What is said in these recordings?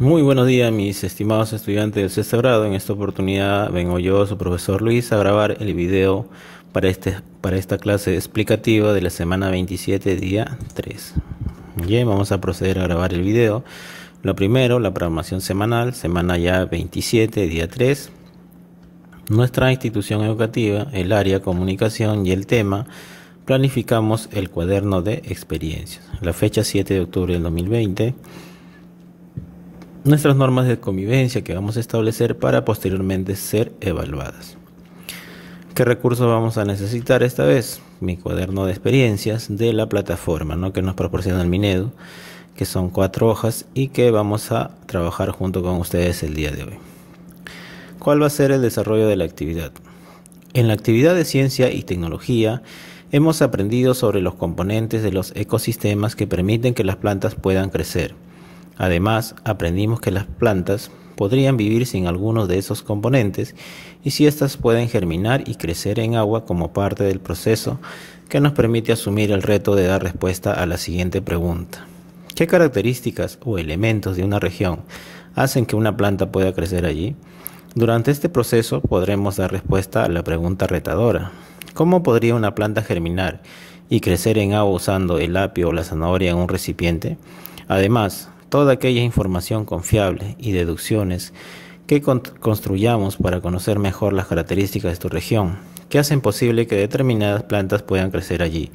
Muy buenos días mis estimados estudiantes del sexto grado. En esta oportunidad vengo yo, su profesor Luis, a grabar el video para, este, para esta clase explicativa de la semana 27, día 3. Bien, vamos a proceder a grabar el video. Lo primero, la programación semanal, semana ya 27, día 3. Nuestra institución educativa, el área comunicación y el tema, planificamos el cuaderno de experiencias. La fecha 7 de octubre del 2020 nuestras normas de convivencia que vamos a establecer para posteriormente ser evaluadas. ¿Qué recursos vamos a necesitar esta vez? Mi cuaderno de experiencias de la plataforma ¿no? que nos proporciona el Minedo, que son cuatro hojas y que vamos a trabajar junto con ustedes el día de hoy. ¿Cuál va a ser el desarrollo de la actividad? En la actividad de ciencia y tecnología, hemos aprendido sobre los componentes de los ecosistemas que permiten que las plantas puedan crecer Además, aprendimos que las plantas podrían vivir sin algunos de esos componentes y si éstas pueden germinar y crecer en agua como parte del proceso que nos permite asumir el reto de dar respuesta a la siguiente pregunta. ¿Qué características o elementos de una región hacen que una planta pueda crecer allí? Durante este proceso podremos dar respuesta a la pregunta retadora. ¿Cómo podría una planta germinar y crecer en agua usando el apio o la zanahoria en un recipiente? Además, toda aquella información confiable y deducciones que construyamos para conocer mejor las características de tu región, que hacen posible que determinadas plantas puedan crecer allí,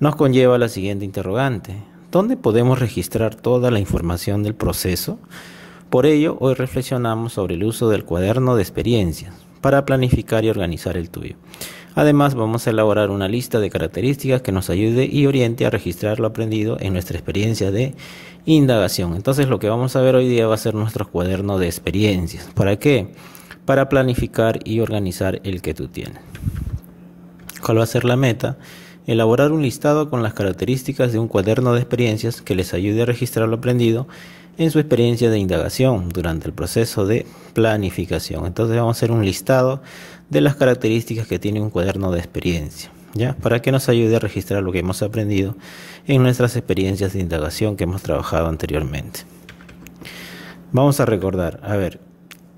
nos conlleva la siguiente interrogante. ¿Dónde podemos registrar toda la información del proceso? Por ello, hoy reflexionamos sobre el uso del cuaderno de experiencias para planificar y organizar el tuyo. Además, vamos a elaborar una lista de características que nos ayude y oriente a registrar lo aprendido en nuestra experiencia de indagación. Entonces, lo que vamos a ver hoy día va a ser nuestro cuaderno de experiencias. ¿Para qué? Para planificar y organizar el que tú tienes. ¿Cuál va a ser la meta? Elaborar un listado con las características de un cuaderno de experiencias que les ayude a registrar lo aprendido en su experiencia de indagación durante el proceso de planificación. Entonces vamos a hacer un listado de las características que tiene un cuaderno de experiencia, ¿ya? Para que nos ayude a registrar lo que hemos aprendido en nuestras experiencias de indagación que hemos trabajado anteriormente. Vamos a recordar, a ver,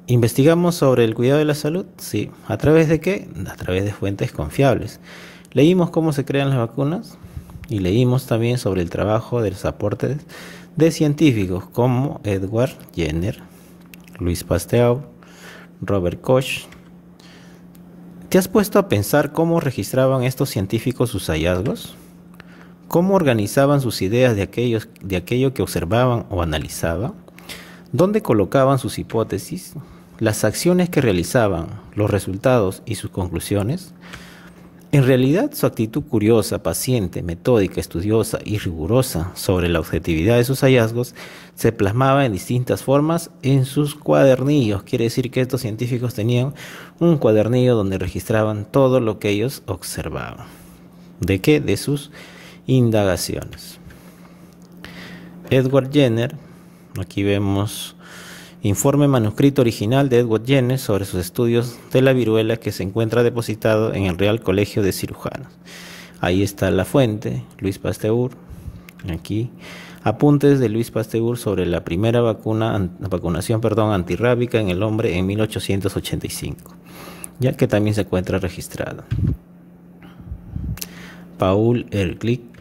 ¿Investigamos sobre el cuidado de la salud? Sí. ¿A través de qué? A través de fuentes confiables. Leímos cómo se crean las vacunas y leímos también sobre el trabajo de los aportes de científicos como Edward Jenner, Luis Pasteur, Robert Koch, ¿Te has puesto a pensar cómo registraban estos científicos sus hallazgos? ¿Cómo organizaban sus ideas de, aquellos, de aquello que observaban o analizaban? ¿Dónde colocaban sus hipótesis? ¿Las acciones que realizaban, los resultados y sus conclusiones? En realidad, su actitud curiosa, paciente, metódica, estudiosa y rigurosa sobre la objetividad de sus hallazgos se plasmaba en distintas formas en sus cuadernillos. Quiere decir que estos científicos tenían un cuadernillo donde registraban todo lo que ellos observaban. ¿De qué? De sus indagaciones. Edward Jenner, aquí vemos informe manuscrito original de Edward Jenner sobre sus estudios de la viruela que se encuentra depositado en el Real Colegio de Cirujanos. Ahí está la fuente, Luis Pasteur, aquí. Apuntes de Luis Pasteur sobre la primera vacuna, vacunación perdón, antirrábica en el hombre en 1885, ya que también se encuentra registrado. Paul Erclic.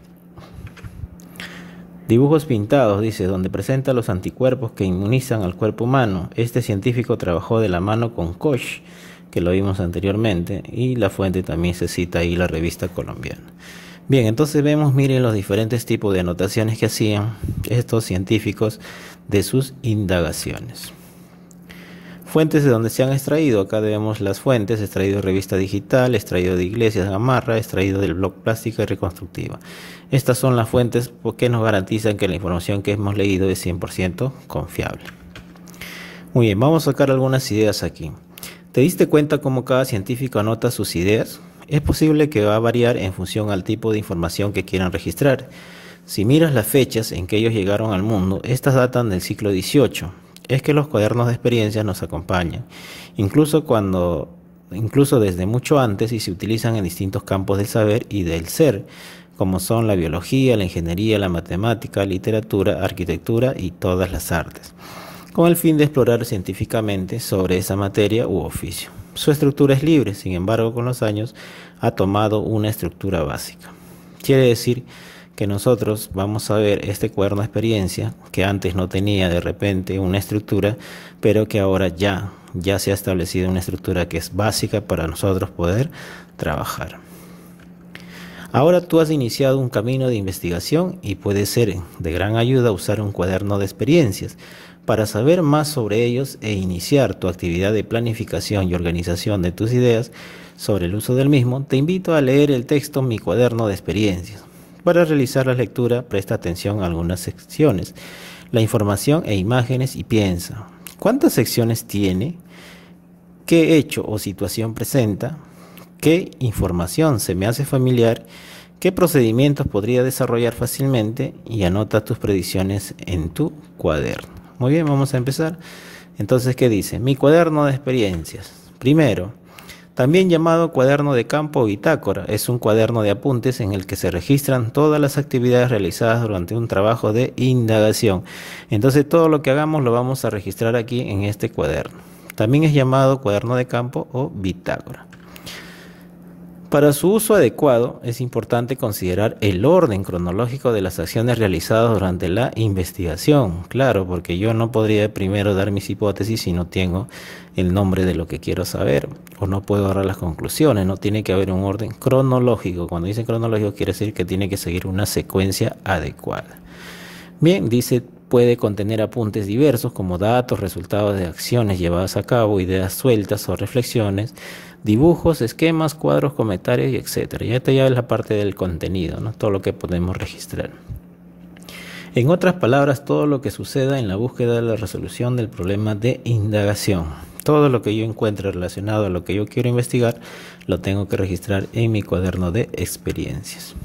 Dibujos pintados, dice, donde presenta los anticuerpos que inmunizan al cuerpo humano. Este científico trabajó de la mano con Koch, que lo vimos anteriormente, y la fuente también se cita ahí, la revista colombiana. Bien, entonces vemos, miren, los diferentes tipos de anotaciones que hacían estos científicos de sus indagaciones. Fuentes de donde se han extraído. Acá vemos las fuentes, extraído de revista digital, extraído de iglesias Gamarra, extraído del blog plástica y reconstructiva. Estas son las fuentes porque nos garantizan que la información que hemos leído es 100% confiable. Muy bien, vamos a sacar algunas ideas aquí. ¿Te diste cuenta cómo cada científico anota sus ideas? Es posible que va a variar en función al tipo de información que quieran registrar. Si miras las fechas en que ellos llegaron al mundo, estas datan del siglo XVIII es que los cuadernos de experiencia nos acompañan, incluso cuando incluso desde mucho antes y se utilizan en distintos campos del saber y del ser, como son la biología, la ingeniería, la matemática, literatura, arquitectura y todas las artes, con el fin de explorar científicamente sobre esa materia u oficio. Su estructura es libre, sin embargo, con los años ha tomado una estructura básica. Quiere decir que nosotros vamos a ver este cuaderno de experiencia que antes no tenía de repente una estructura, pero que ahora ya, ya se ha establecido una estructura que es básica para nosotros poder trabajar. Ahora tú has iniciado un camino de investigación y puede ser de gran ayuda usar un cuaderno de experiencias para saber más sobre ellos e iniciar tu actividad de planificación y organización de tus ideas sobre el uso del mismo, te invito a leer el texto Mi cuaderno de experiencias, para realizar la lectura, presta atención a algunas secciones, la información e imágenes y piensa. ¿Cuántas secciones tiene? ¿Qué hecho o situación presenta? ¿Qué información se me hace familiar? ¿Qué procedimientos podría desarrollar fácilmente? Y anota tus predicciones en tu cuaderno. Muy bien, vamos a empezar. Entonces, ¿qué dice? Mi cuaderno de experiencias. Primero, también llamado cuaderno de campo o bitácora. Es un cuaderno de apuntes en el que se registran todas las actividades realizadas durante un trabajo de indagación. Entonces todo lo que hagamos lo vamos a registrar aquí en este cuaderno. También es llamado cuaderno de campo o bitácora. Para su uso adecuado es importante considerar el orden cronológico de las acciones realizadas durante la investigación. Claro, porque yo no podría primero dar mis hipótesis si no tengo el nombre de lo que quiero saber o no puedo dar las conclusiones. No tiene que haber un orden cronológico. Cuando dice cronológico quiere decir que tiene que seguir una secuencia adecuada. Bien, dice puede contener apuntes diversos como datos, resultados de acciones llevadas a cabo, ideas sueltas o reflexiones dibujos, esquemas, cuadros, comentarios y etcétera. Y esta ya es la parte del contenido, ¿no? todo lo que podemos registrar. En otras palabras, todo lo que suceda en la búsqueda de la resolución del problema de indagación. Todo lo que yo encuentre relacionado a lo que yo quiero investigar, lo tengo que registrar en mi cuaderno de experiencias.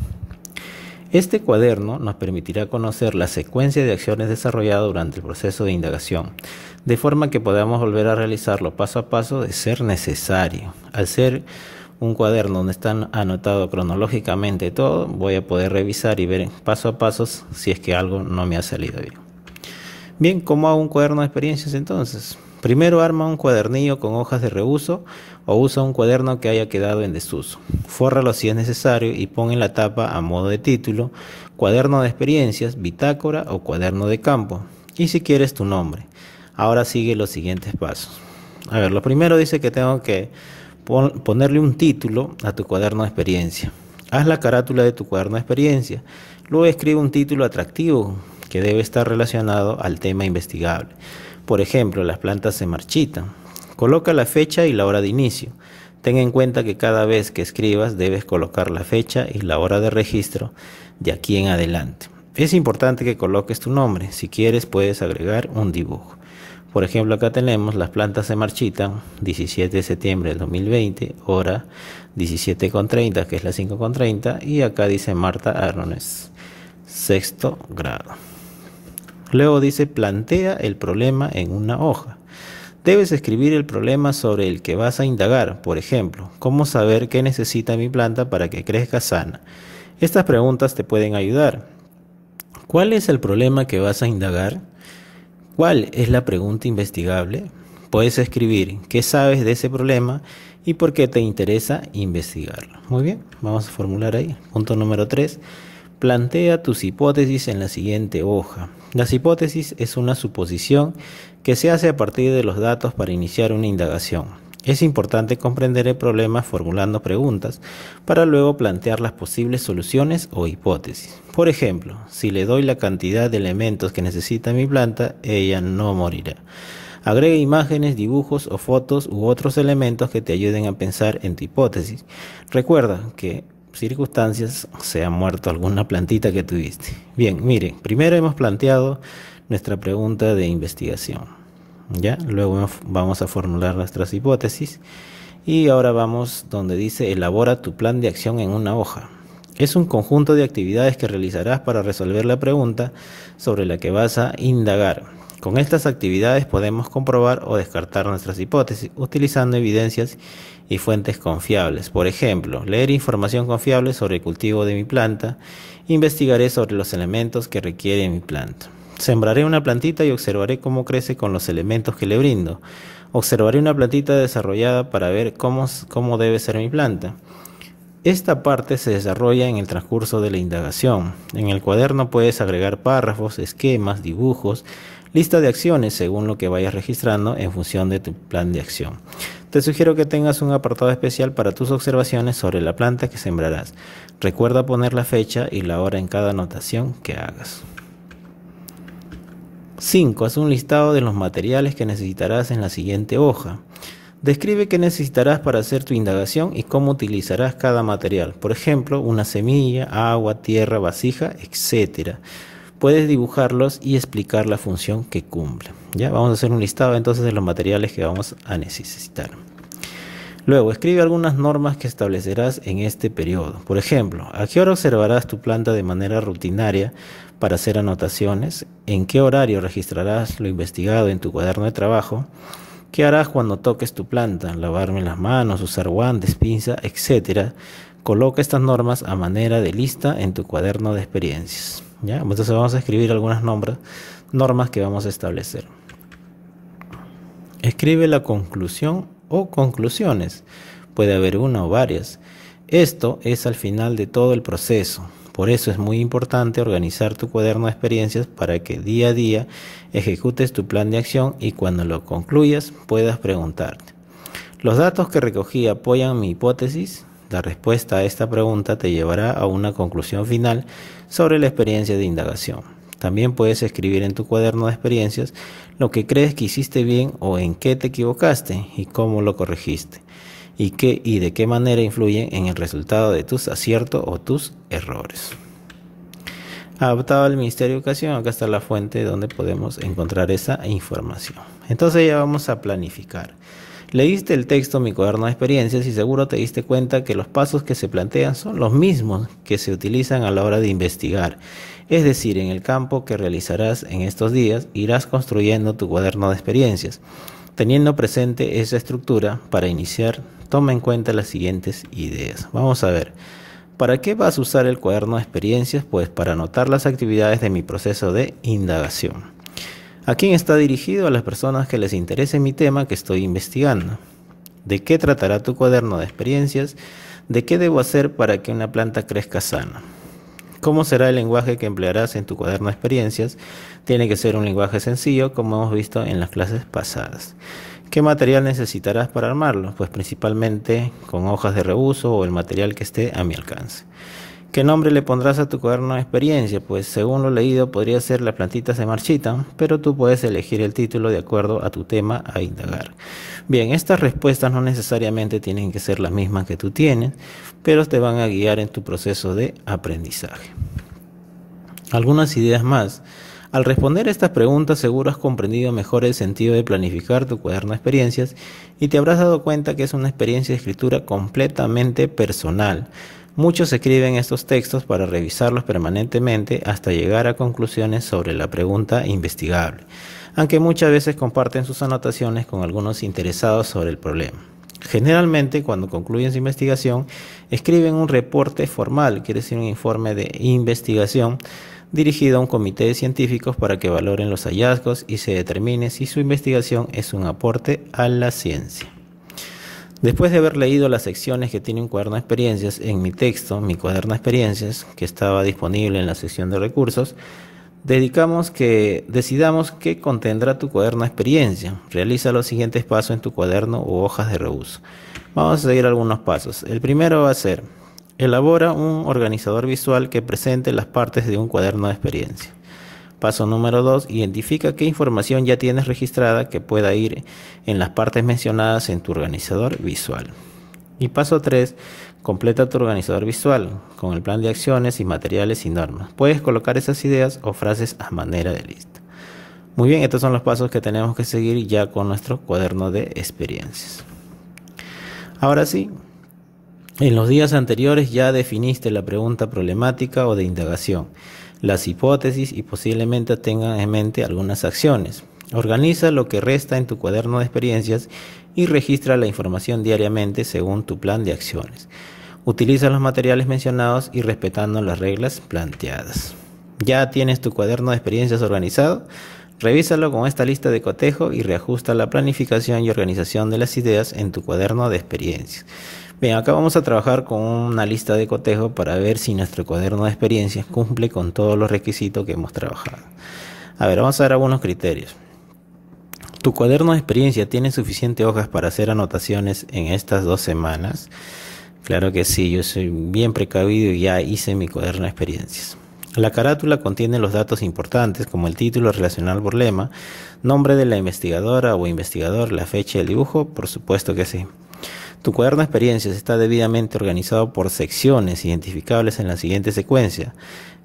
Este cuaderno nos permitirá conocer la secuencia de acciones desarrolladas durante el proceso de indagación, de forma que podamos volver a realizarlo paso a paso de ser necesario. Al ser un cuaderno donde están anotado cronológicamente todo, voy a poder revisar y ver paso a paso si es que algo no me ha salido bien. Bien, ¿cómo hago un cuaderno de experiencias entonces? Primero arma un cuadernillo con hojas de reuso o usa un cuaderno que haya quedado en desuso. Fórralo si es necesario y pon en la tapa a modo de título cuaderno de experiencias, bitácora o cuaderno de campo. Y si quieres tu nombre. Ahora sigue los siguientes pasos. A ver, lo primero dice que tengo que ponerle un título a tu cuaderno de experiencia. Haz la carátula de tu cuaderno de experiencia. Luego escribe un título atractivo que debe estar relacionado al tema investigable. Por ejemplo, las plantas se marchitan. Coloca la fecha y la hora de inicio. Ten en cuenta que cada vez que escribas debes colocar la fecha y la hora de registro de aquí en adelante. Es importante que coloques tu nombre. Si quieres puedes agregar un dibujo. Por ejemplo, acá tenemos las plantas se marchitan 17 de septiembre del 2020, hora 17.30, que es la 5.30, y acá dice Marta arrones sexto grado. Luego dice, plantea el problema en una hoja. Debes escribir el problema sobre el que vas a indagar, por ejemplo, ¿cómo saber qué necesita mi planta para que crezca sana? Estas preguntas te pueden ayudar. ¿Cuál es el problema que vas a indagar? ¿Cuál es la pregunta investigable? Puedes escribir qué sabes de ese problema y por qué te interesa investigarlo. Muy bien, vamos a formular ahí. Punto número 3. Plantea tus hipótesis en la siguiente hoja. Las hipótesis es una suposición que se hace a partir de los datos para iniciar una indagación. Es importante comprender el problema formulando preguntas para luego plantear las posibles soluciones o hipótesis. Por ejemplo, si le doy la cantidad de elementos que necesita mi planta, ella no morirá. Agregue imágenes, dibujos o fotos u otros elementos que te ayuden a pensar en tu hipótesis. Recuerda que circunstancias se ha muerto alguna plantita que tuviste. Bien, miren, primero hemos planteado nuestra pregunta de investigación. ¿ya? Luego vamos a formular nuestras hipótesis. Y ahora vamos donde dice elabora tu plan de acción en una hoja. Es un conjunto de actividades que realizarás para resolver la pregunta sobre la que vas a indagar. Con estas actividades podemos comprobar o descartar nuestras hipótesis utilizando evidencias y fuentes confiables. Por ejemplo, leer información confiable sobre el cultivo de mi planta, investigaré sobre los elementos que requiere mi planta. Sembraré una plantita y observaré cómo crece con los elementos que le brindo. Observaré una plantita desarrollada para ver cómo, cómo debe ser mi planta. Esta parte se desarrolla en el transcurso de la indagación. En el cuaderno puedes agregar párrafos, esquemas, dibujos, lista de acciones según lo que vayas registrando en función de tu plan de acción. Te sugiero que tengas un apartado especial para tus observaciones sobre la planta que sembrarás. Recuerda poner la fecha y la hora en cada anotación que hagas. 5. Haz un listado de los materiales que necesitarás en la siguiente hoja. Describe qué necesitarás para hacer tu indagación y cómo utilizarás cada material, por ejemplo, una semilla, agua, tierra, vasija, etc puedes dibujarlos y explicar la función que cumple. Ya vamos a hacer un listado entonces de los materiales que vamos a necesitar. Luego, escribe algunas normas que establecerás en este periodo. Por ejemplo, ¿a qué hora observarás tu planta de manera rutinaria para hacer anotaciones? ¿En qué horario registrarás lo investigado en tu cuaderno de trabajo? ¿Qué harás cuando toques tu planta? Lavarme las manos, usar guantes, pinza, etcétera. Coloca estas normas a manera de lista en tu cuaderno de experiencias. ¿ya? Entonces vamos a escribir algunas normas que vamos a establecer. Escribe la conclusión o conclusiones. Puede haber una o varias. Esto es al final de todo el proceso. Por eso es muy importante organizar tu cuaderno de experiencias para que día a día ejecutes tu plan de acción y cuando lo concluyas puedas preguntarte. Los datos que recogí apoyan mi hipótesis. La respuesta a esta pregunta te llevará a una conclusión final sobre la experiencia de indagación. También puedes escribir en tu cuaderno de experiencias lo que crees que hiciste bien o en qué te equivocaste y cómo lo corregiste y, qué, y de qué manera influyen en el resultado de tus aciertos o tus errores. Adaptado al Ministerio de Educación, acá está la fuente donde podemos encontrar esa información. Entonces ya vamos a planificar. Leíste el texto Mi cuaderno de experiencias y seguro te diste cuenta que los pasos que se plantean son los mismos que se utilizan a la hora de investigar. Es decir, en el campo que realizarás en estos días irás construyendo tu cuaderno de experiencias. Teniendo presente esa estructura, para iniciar, toma en cuenta las siguientes ideas. Vamos a ver. ¿Para qué vas a usar el cuaderno de experiencias? Pues para anotar las actividades de mi proceso de indagación. ¿A quién está dirigido? A las personas que les interese mi tema que estoy investigando. ¿De qué tratará tu cuaderno de experiencias? ¿De qué debo hacer para que una planta crezca sana? ¿Cómo será el lenguaje que emplearás en tu cuaderno de experiencias? Tiene que ser un lenguaje sencillo, como hemos visto en las clases pasadas. ¿Qué material necesitarás para armarlo? Pues principalmente con hojas de reuso o el material que esté a mi alcance. ¿Qué nombre le pondrás a tu cuaderno de experiencia? Pues según lo leído podría ser Las plantitas se marchita, pero tú puedes elegir el título de acuerdo a tu tema a indagar. Bien, estas respuestas no necesariamente tienen que ser las mismas que tú tienes, pero te van a guiar en tu proceso de aprendizaje. Algunas ideas más. Al responder estas preguntas seguro has comprendido mejor el sentido de planificar tu cuaderno de experiencias y te habrás dado cuenta que es una experiencia de escritura completamente personal Muchos escriben estos textos para revisarlos permanentemente hasta llegar a conclusiones sobre la pregunta investigable, aunque muchas veces comparten sus anotaciones con algunos interesados sobre el problema. Generalmente, cuando concluyen su investigación, escriben un reporte formal, quiere decir un informe de investigación, dirigido a un comité de científicos para que valoren los hallazgos y se determine si su investigación es un aporte a la ciencia. Después de haber leído las secciones que tiene un cuaderno de experiencias en mi texto, mi cuaderno de experiencias, que estaba disponible en la sección de recursos, dedicamos que decidamos qué contendrá tu cuaderno de experiencia. Realiza los siguientes pasos en tu cuaderno o hojas de reuso. Vamos a seguir algunos pasos. El primero va a ser, elabora un organizador visual que presente las partes de un cuaderno de experiencia. Paso número 2. Identifica qué información ya tienes registrada que pueda ir en las partes mencionadas en tu organizador visual. Y paso 3. Completa tu organizador visual con el plan de acciones y materiales y normas. Puedes colocar esas ideas o frases a manera de lista. Muy bien, estos son los pasos que tenemos que seguir ya con nuestro cuaderno de experiencias. Ahora sí, en los días anteriores ya definiste la pregunta problemática o de indagación las hipótesis y posiblemente tengan en mente algunas acciones. Organiza lo que resta en tu cuaderno de experiencias y registra la información diariamente según tu plan de acciones. Utiliza los materiales mencionados y respetando las reglas planteadas. ¿Ya tienes tu cuaderno de experiencias organizado? Revísalo con esta lista de cotejo y reajusta la planificación y organización de las ideas en tu cuaderno de experiencias. Bien, acá vamos a trabajar con una lista de cotejo para ver si nuestro cuaderno de experiencias cumple con todos los requisitos que hemos trabajado. A ver, vamos a dar algunos criterios. ¿Tu cuaderno de experiencia tiene suficiente hojas para hacer anotaciones en estas dos semanas? Claro que sí, yo soy bien precavido y ya hice mi cuaderno de experiencias. La carátula contiene los datos importantes como el título relacionado al problema, nombre de la investigadora o investigador, la fecha del dibujo, por supuesto que sí. Tu cuaderno de experiencias está debidamente organizado por secciones identificables en la siguiente secuencia.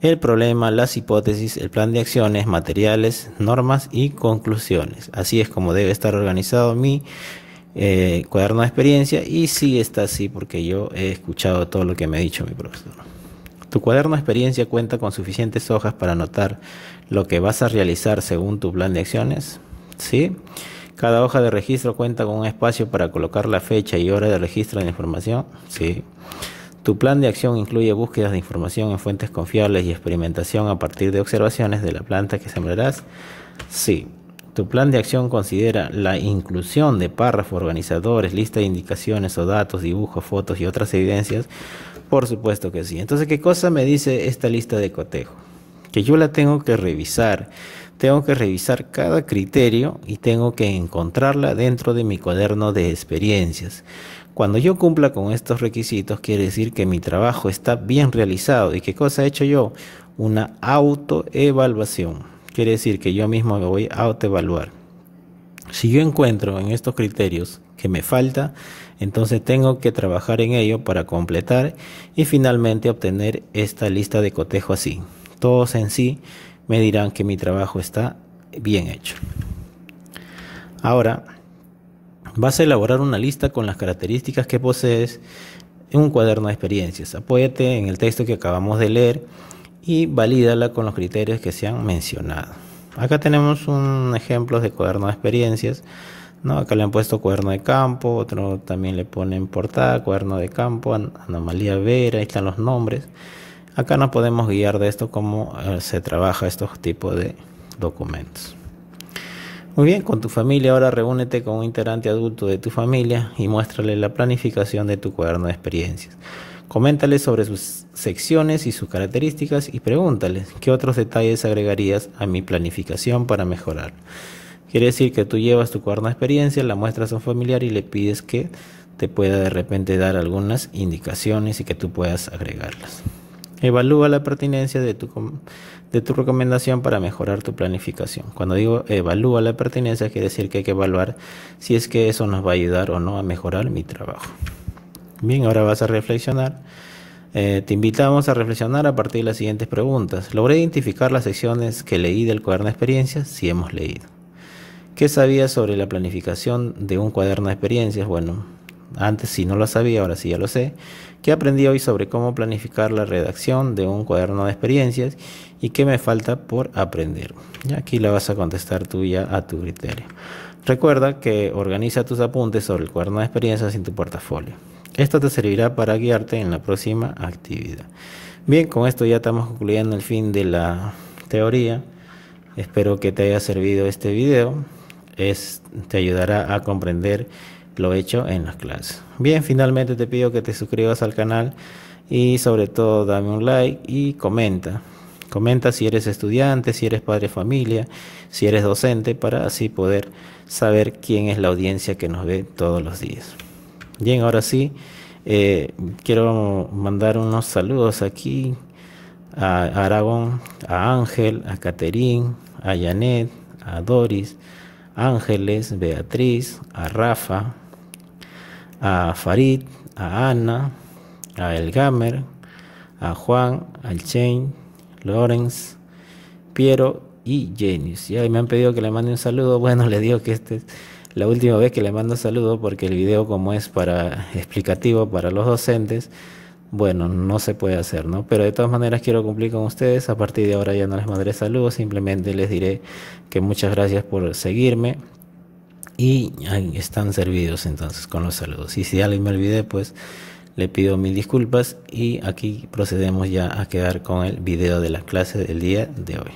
El problema, las hipótesis, el plan de acciones, materiales, normas y conclusiones. Así es como debe estar organizado mi eh, cuaderno de experiencia y sí está así porque yo he escuchado todo lo que me ha dicho mi profesor. Tu cuaderno de experiencia cuenta con suficientes hojas para anotar lo que vas a realizar según tu plan de acciones. ¿Sí? Cada hoja de registro cuenta con un espacio para colocar la fecha y hora de registro de la información. Sí. Tu plan de acción incluye búsquedas de información en fuentes confiables y experimentación a partir de observaciones de la planta que sembrarás. Sí. Tu plan de acción considera la inclusión de párrafos organizadores, lista de indicaciones o datos, dibujos, fotos y otras evidencias. Por supuesto que sí. Entonces, ¿qué cosa me dice esta lista de cotejo? Que yo la tengo que revisar tengo que revisar cada criterio y tengo que encontrarla dentro de mi cuaderno de experiencias. Cuando yo cumpla con estos requisitos, quiere decir que mi trabajo está bien realizado. ¿Y qué cosa he hecho yo? Una autoevaluación. Quiere decir que yo mismo me voy a autoevaluar. Si yo encuentro en estos criterios que me falta, entonces tengo que trabajar en ello para completar y finalmente obtener esta lista de cotejo así. Todos en sí me dirán que mi trabajo está bien hecho. Ahora, vas a elaborar una lista con las características que posees en un cuaderno de experiencias. Apóyate en el texto que acabamos de leer y valídala con los criterios que se han mencionado. Acá tenemos un ejemplo de cuaderno de experiencias. ¿no? Acá le han puesto cuaderno de campo, otro también le ponen portada, cuaderno de campo, anomalía vera, ahí están los nombres. Acá no podemos guiar de esto cómo eh, se trabaja estos tipos de documentos. Muy bien, con tu familia ahora reúnete con un integrante adulto de tu familia y muéstrale la planificación de tu cuaderno de experiencias. Coméntale sobre sus secciones y sus características y pregúntale, qué otros detalles agregarías a mi planificación para mejorar. Quiere decir que tú llevas tu cuaderno de experiencias, la muestras a un familiar y le pides que te pueda de repente dar algunas indicaciones y que tú puedas agregarlas. Evalúa la pertinencia de tu, de tu recomendación para mejorar tu planificación. Cuando digo evalúa la pertinencia, quiere decir que hay que evaluar si es que eso nos va a ayudar o no a mejorar mi trabajo. Bien, ahora vas a reflexionar. Eh, te invitamos a reflexionar a partir de las siguientes preguntas. ¿Logré identificar las secciones que leí del cuaderno de experiencias? Si sí, hemos leído. ¿Qué sabías sobre la planificación de un cuaderno de experiencias? Bueno, antes si no lo sabía, ahora sí ya lo sé. ¿Qué aprendí hoy sobre cómo planificar la redacción de un cuaderno de experiencias y qué me falta por aprender? Y aquí la vas a contestar tú ya a tu criterio. Recuerda que organiza tus apuntes sobre el cuaderno de experiencias en tu portafolio. Esto te servirá para guiarte en la próxima actividad. Bien, con esto ya estamos concluyendo el fin de la teoría. Espero que te haya servido este video. Es, te ayudará a comprender lo he hecho en las clases. Bien, finalmente te pido que te suscribas al canal y sobre todo dame un like y comenta. Comenta si eres estudiante, si eres padre de familia, si eres docente, para así poder saber quién es la audiencia que nos ve todos los días. Bien, ahora sí, eh, quiero mandar unos saludos aquí a Aragón, a Ángel, a Caterín, a Janet, a Doris, Ángeles, Beatriz, a Rafa, a Farid, a Ana, a El Gamer, a Juan, al Chain, Lawrence, Piero y Genius. Ya me han pedido que le mande un saludo. Bueno, le digo que este es la última vez que le mando saludo porque el video como es para explicativo para los docentes, bueno, no se puede hacer, ¿no? Pero de todas maneras quiero cumplir con ustedes. A partir de ahora ya no les mandaré saludos, simplemente les diré que muchas gracias por seguirme y ahí están servidos entonces con los saludos. Y si alguien me olvidé, pues le pido mil disculpas y aquí procedemos ya a quedar con el video de la clase del día de hoy.